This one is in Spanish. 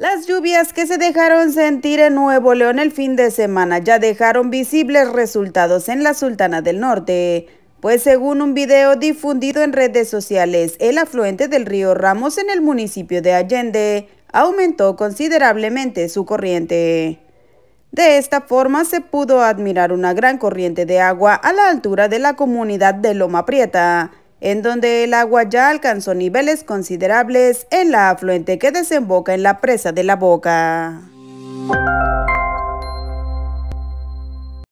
Las lluvias que se dejaron sentir en Nuevo León el fin de semana ya dejaron visibles resultados en la Sultana del Norte, pues según un video difundido en redes sociales, el afluente del río Ramos en el municipio de Allende aumentó considerablemente su corriente. De esta forma se pudo admirar una gran corriente de agua a la altura de la comunidad de Loma Prieta, en donde el agua ya alcanzó niveles considerables en la afluente que desemboca en la presa de la boca.